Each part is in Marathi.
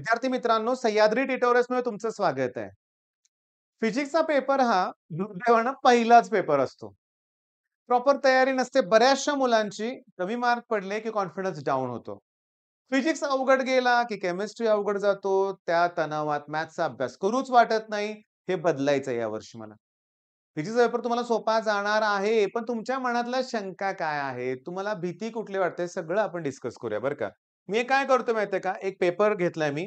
विद्यार्थी मित्रांनो सह्याद्री मध्ये तुमचं स्वागत आहे फिजिक्सचा पेपर हा दुर्दैवानं पहिलाच पेपर असतो प्रॉपर तयारी नसते बऱ्याचशा मुलांची कमी मार्क पडले की कॉन्फिडन्स डाऊन होतो फिजिक्स अवघड गेला की केमिस्ट्री अवघड जातो त्या तणावात मॅथ्सचा अभ्यास करूच वाटत नाही हे बदलायचं या वर्षी मला फिजिक्सचा पेपर तुम्हाला सोपा जाणार आहे पण तुमच्या मनातल्या शंका काय आहे तुम्हाला भीती कुठली वाटते सगळं आपण डिस्कस करूया बरं का मी काय करतो माहितीये का एक पेपर घेतलाय मी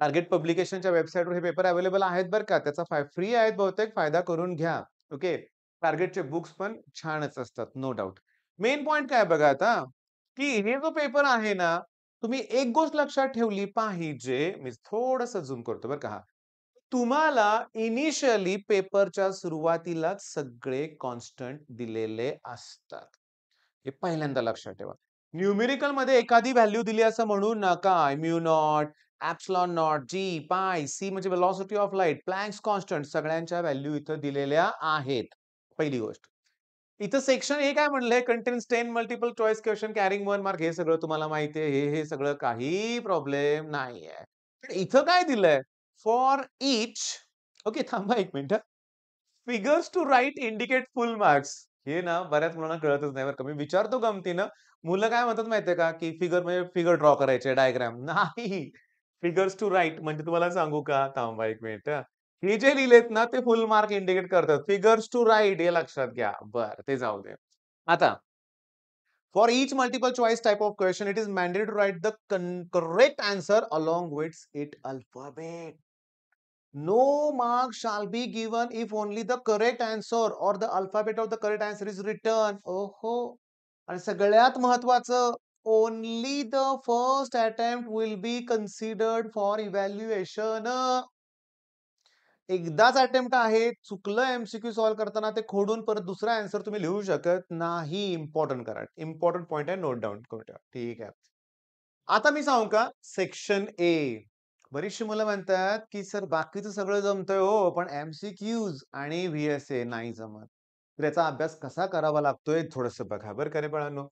टार्गेट पब्लिकेशनच्या वेबसाईटवर हे पेपर अवेलेबल आहेत बरं का त्याचा फ्री आहेत बहुतेक फायदा करून घ्या ओके टार्गेटचे बुक्स पण छानच असतात नो डाऊट मेन पॉइंट काय बघा आता की हे जो पेपर आहे ना तुम्ही एक गोष्ट लक्षात ठेवली पाहिजे मी थोडस झूम करतो बरं का तुम्हाला इनिशियली पेपरच्या सुरुवातीला सगळे कॉन्स्टंट दिलेले असतात हे पहिल्यांदा लक्षात ठेवा न्यूमेरिकल मध्ये एखादी व्हॅल्यू दिली असं म्हणू नका mu naught epsilon naught G pi C म्हणजे velocity of light Planck's constant सगळ्यांच्या व्हॅल्यू इथं दिलेल्या आहेत पहिली गोष्ट इथं सेक्शन हे काय म्हणलंय contain ten multiple choice question carrying one mark हे सगळं तुम्हाला माहिती आहे हे हे सगळं काही प्रॉब्लेम नाही आहे पण इथं काय दिलंय फॉर इच ओके थांबा एक minute figures to right indicate full marks हे ना बऱ्याच मुलांना कळतच नाही बरं का मी विचारतो गमतीनं मुलं काय म्हणतात माहितीये का की फिगर म्हणजे फिगर ड्रॉ करायचे डायग्राम नाही फिगर्स टू राईट म्हणजे तुम्हाला सांगू का थांबा एक मिनिट हे जे लिहिलेत ना ते फुल मार्क इंडिकेट करतात फिगर्स टू राईट हे लक्षात घ्या बर ते जाऊ दे आता for each multiple choice type of question it is mandated to write the correct answer along with it alphabet no mark shall be given if only the correct answer or the alphabet of the correct answer is written oh आणि सगळ्यात महत्वाचं only the first attempt will be considered for evaluation एकदाच अटेम्प्ट आहे चुकलं एमसीक्यू सॉल्व्ह करताना ते खोडून परत दुसरा आन्सर तुम्ही लिहू शकत नाही इम्पॉर्टंट करा इम्पॉर्टंट पॉईंट आहे नोट डाऊन करू ठीक आहे आता मी सांगू का सेक्शन ए बरीचशी मुलं म्हणतात की सर बाकीचं सगळं जमतंय हो पण एमसीक्यूज आणि व्हीएसए नाही जमत तर याचा अभ्यास कसा करावा लागतोय थोडस बघा बरं खरे बाळांनो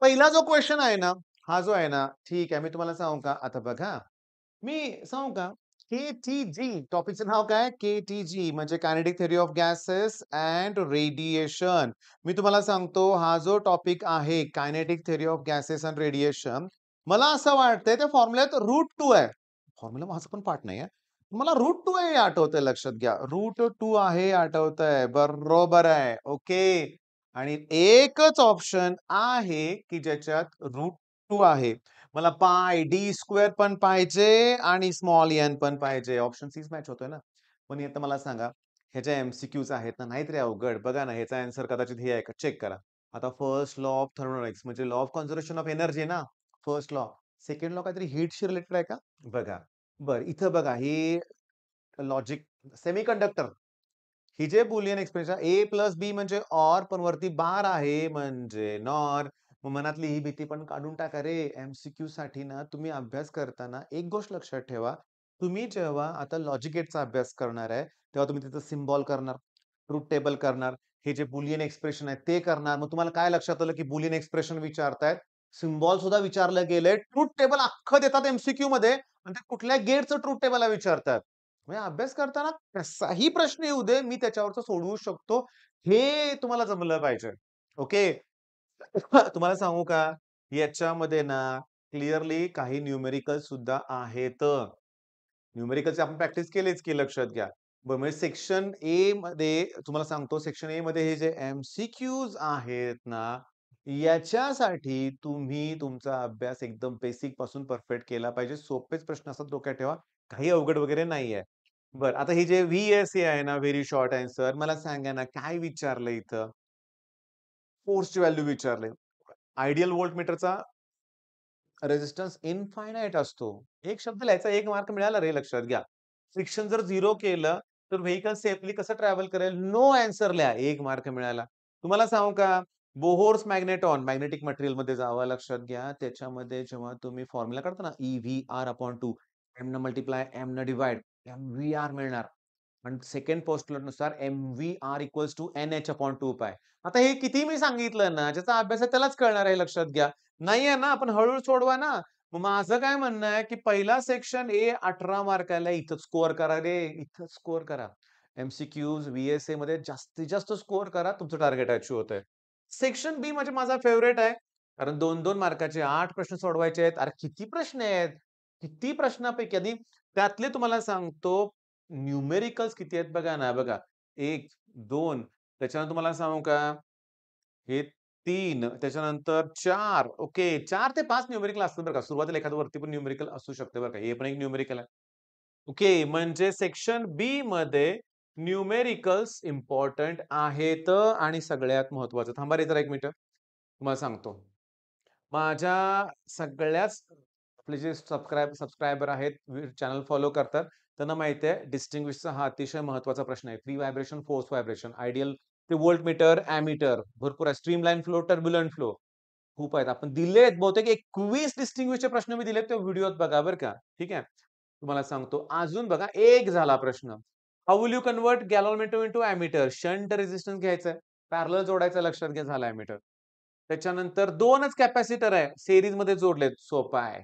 पहिला जो क्वेश्चन आहे ना हा जो आहे ना ठीक आहे मी तुम्हाला सांगू का आता बघा मी सांगू का के टी जी टॉपिकचं नाव काय के टी जी म्हणजे kinetic theory of gases and radiation मी तुम्हाला सांगतो हा जो टॉपिक आहे kinetic theory of gases and radiation मला असं वाटतंय त्या फॉर्म्युल्यात रूट टू आहे फॉर्म्युला माझं पण पाठ नाही आहे मला रूट टू आहे आठवतंय लक्षात घ्या रूट टू आहे आठवतंय बरोबर आहे ओके आणि एकच ऑप्शन आहे की ज्याच्यात रूट टू आहे मला पाय डी स्क्वेअर पण पाहिजे आणि स्मॉल एन पण पाहिजे ऑप्शन सीच मॅच होतोय ना पण आता मला सांगा ह्याच्या एमसीक्यूज आहेत ना नाहीतरी अवघड बघा ना ह्याचा आन्सर कदाचित हे आहे का चेक करा आता फर्स्ट लॉ ऑफ थर्मोनॉमिक्स म्हणजे law of conservation of energy ना फर्स्ट लॉ सेकंड लॉ काहीतरी हीटशी रिलेटेड आहे का बघा बर इथं बघा हे लॉजिक सेमीकंडक्टर ही जे Boolean expression A plus B म्हणजे ऑर पण वरती बार आहे म्हणजे नॉर मनातली ही भीती पण काढून टाका रे एमसीक्यू साठी ना तुम्ही अभ्यास करताना एक गोष्ट लक्षात ठेवा तुम्ही जेव्हा आता लॉजिकेटचा अभ्यास करणार आहे तेव्हा तुम्ही तिथं सिम्बॉल करणार ट्रूथ टेबल करणार हे जे बुलियन एक्सप्रेशन आहे ते करणार मग तुम्हाला काय लक्षात आलं की बुलियन एक्सप्रेशन विचारतायत सिम्बॉल सुद्धा विचारलं गेलंय ट्रूथ टेबल अख्खं देतात एमसीक्यू मध्ये आणि म्हणजे कुठल्या गेटचं ट्रूथ टेबल विचारतात म्हणजे अभ्यास करताना कसाही प्रश्न येऊ दे मी त्याच्यावरच सोडवू शकतो हे तुम्हाला जमलं पाहिजे ओके तुम्हाला सांगू का याच्यामध्ये ना क्लिअरली काही न्यूमेरिकल सुद्धा आहेत न्युमेरिकलचे आपण प्रॅक्टिस केलेच की लक्षात घ्या बरं म्हणजे सेक्शन ए मध्ये तुम्हाला सांगतो सेक्शन ए मध्ये हे जे एम सी क्यूज आहेत ना याच्यासाठी तुम्ही तुमचा अभ्यास एकदम बेसिक पासून परफेक्ट केला पाहिजे सोपेच प्रश्न असतात डोक्यात ठेवा काही अवघड वगैरे नाहीये बर आता हे जे व्ही एस ए आहे ना व्हेरी शॉर्ट अँसर मला सांगा ना काय विचारलं इथं फोर्सची व्हॅल्यू विचारले आयडियल वोल्ट मीटरचा रेजिस्टन्स इनफायनाईट असतो एक शब्द लिहायचा एक मार्क मिळाला रे लक्षात घ्या फ्रिक्शन जर झिरो केलं तर व्हेकल सेफली कसं ट्रॅव्हल करेल नो आन्सर लिहा एक मार्क मिळाला तुम्हाला सांगू का बोहोर्स मॅग्नेटॉन मॅग्नेटिक मटेरियल मध्ये जावा लक्षात घ्या त्याच्यामध्ये जेव्हा तुम्ही फॉर्म्युला काढता ना E V R upon two M N multiply M N divide M V R मिळणार आणि सेकंड नुसार M V R equals to N H upon two pi आता हे किती मी सांगितलं ना ज्याचा अभ्यास आहे त्यालाच कळणार आहे लक्षात घ्या नाही आहे ना आपण हळूहळू सोडवा ना मग माझं काय म्हणणं आहे की पहिला सेक्शन ए अठरा मार्काला इथं स्कोअर करा रे इथं स्कोअर करा एमसीक्यूज व्ही एस मध्ये जास्तीत जास्त स्कोअर करा तुमचं टार्गेट अचीव्ह होत आहे सेक्शन बी म्हणजे माझा फेवरेट आहे कारण दोन दोन मार्काचे आठ प्रश्न सोडवायचे आहेत अरे किती प्रश्न आहेत किती प्रश्नापैकी आधी त्यातले तुम्हाला सांगतो न्यूमेरिकल्स किती आहेत बघा ना बघा एक दोन त्याच्यानंतर तुम्हाला सांगू का हे तीन त्याच्यानंतर चार ओके चार ते पाच न्यूमेरिकल असतात बरं का सुरुवातीला एखाद्या वरती पण न्यूमेरिकल असू शकते बरं का हे पण एक न्यूमेरिकल आहे ओके म्हणजे सेक्शन बी मध्ये न्यूमेरिकल्स इम्पॉर्टंट आहेत आणि सगळ्यात महत्वाचं थांबा रे जरा एक मिनिट तुम्हाला सांगतो माझ्या सगळ्याच आपले जे सबस्क्राईब सबस्क्रायबर आहेत चॅनल फॉलो करतात त्यांना माहिती आहे डिस्टिंग्विशचा हा अतिशय महत्वाचा प्रश्न आहे free vibration force vibration ideal ते वोल्ट मीटर ॲमीटर भरपूर आहे लाईन फ्लो टर्ब्युलंट फ्लो खूप आहेत आपण दिलेत बहुतेक एकवीस डिस्टिंग्विशचे प्रश्न मी दिलेत ते व्हिडिओत बघा बरं का ठीक आहे तुम्हाला सांगतो अजून बघा एक झाला प्रश्न how will you convert galvanometer into ammeter shunt resistance घ्यायचं आहे पॅरल जोडायचं लक्षात घ्या झाला ॲमिटर त्याच्यानंतर दोनच कॅपॅसिटर आहे सिरीज मध्ये जोडलेत सोपा आहे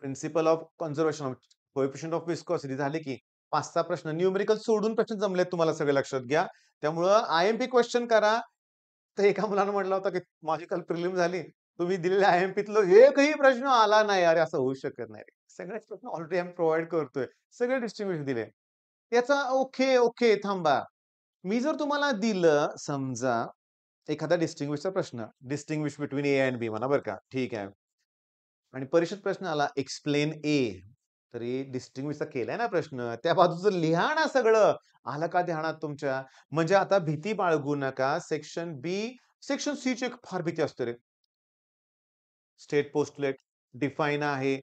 principle of conservation of coefficient of viscosity झाले की पाचचा प्रश्न न्यूमेरिकल सोडून प्रश्न जमलेत तुम्हाला सगळे लक्षात घ्या त्यामुळं आय एम पी क्वेश्चन करा तर एका मुलानं म्हटलं होतं की माझी काल प्रिलिम झाली तुम्ही दिलेले आय एम पीतलं एकही प्रश्न आला नाही अरे असं होऊ शकत नाही सगळेच प्रश्न ऑलरेडी आम्ही प्रोव्हाइड करतोय सगळे डिस्ट्रीब्युशन दिले याचा ओके ओके थांबा मी जर तुम्हाला दिलं समजा एखादा डिस्टिंग्विशचा प्रश्न distinguish between A and B म्हणा बरं का ठीक आहे आणि परिषद प्रश्न आला एक्सप्लेन ए तरी डिस्टिंग्विश डिस्टिंग्विशचा केलाय ना प्रश्न त्या बाजूचं लिहा ना सगळं आलं का ध्यानात तुमच्या म्हणजे आता भीती बाळगू नका सेक्शन बी सेक्शन सी ची फार भीती असते रे स्टेट पोस्टलेट डिफाईन आहे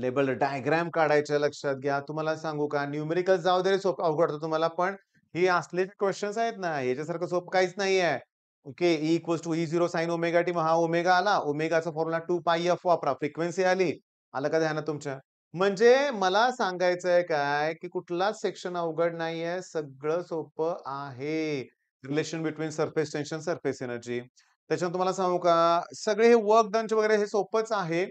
लेबल डायग्राम काढायचे लक्षात घ्या तुम्हाला सांगू का न्यूमेरिकल जाऊ दे सोपं अवघड तुम्हाला पण हे असले क्वेश्चन्स आहेत ना याच्यासारखं सोपं काहीच नाही आहे okay E equals to E zero sine omega T हा ओमेगा आला ओमेगाचा फॉर्म्युला टू पाय एफ वापरा फ्रिक्वेन्सी आली आलं का ध्यान तुमच्या म्हणजे मला सांगायचंय काय की कुठलाच सेक्शन अवघड नाहीये सगळं सोपं आहे relation between surface tension surface energy त्याच्यानंतर तुम्हाला सांगू का सगळे हे वर्क डनचे वगैरे हे सोपंच आहे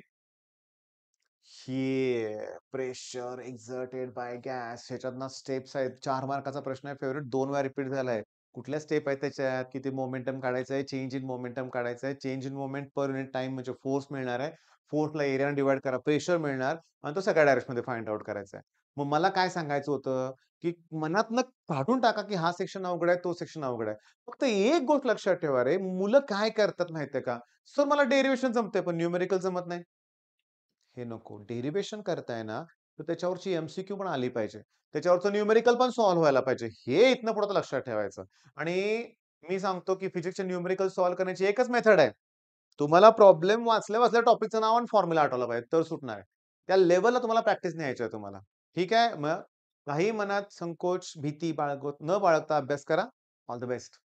हे प्रेशर एक्झर्टेड बाय गॅस ह्याच्यातनं स्टेप्स आहेत चार मार्काचा प्रश्न आहे फेवरेट दोन वेळा रिपीट झालाय कुठल्या स्टेप आहेत त्याच्यात किती मोमेंटम काढायचं आहे चेंज इन मोमेंटम काढायचं आहे change in moment per unit time म्हणजे फोर्स मिळणार आहे फोर्सला एरिया डिवाइड करा प्रेशर मिळणार आणि तो सगळ्या मध्ये फाइंड आउट करायचा आहे मग मला काय सांगायचं होतं की न काढून टाका की हा सेक्शन अवघड आहे तो सेक्शन अवघड आहे फक्त एक गोष्ट लक्षात ठेवा रे मुलं काय करतात माहितीये का सर मला डेरिव्हेशन जमतय पण न्यूमेरिकल जमत नाही हे नको डेरिवेशन करताय ना तर त्याच्यावरची एमसीक्यू पण आली पाहिजे त्याच्यावरचं न्यूमेरिकल पण सॉल्व्ह व्हायला पाहिजे हे इथनं पुढे लक्षात ठेवायचं आणि मी सांगतो की फिजिक्सचे न्यूमेरिकल सॉल्व्ह करण्याची एकच मेथड आहे तुम्हाला प्रॉब्लेम वाचल्या वाचल्या टॉपिकचं नाव आणि फॉर्म्युला आठवला पाहिजे तर सुटणार आहे त्या लेवलला तुम्हाला प्रॅक्टिस न्यायची आहे तुम्हाला ठीक आहे मग काही मनात संकोच भीती बाळगत न बाळगता अभ्यास करा ऑल द बेस्ट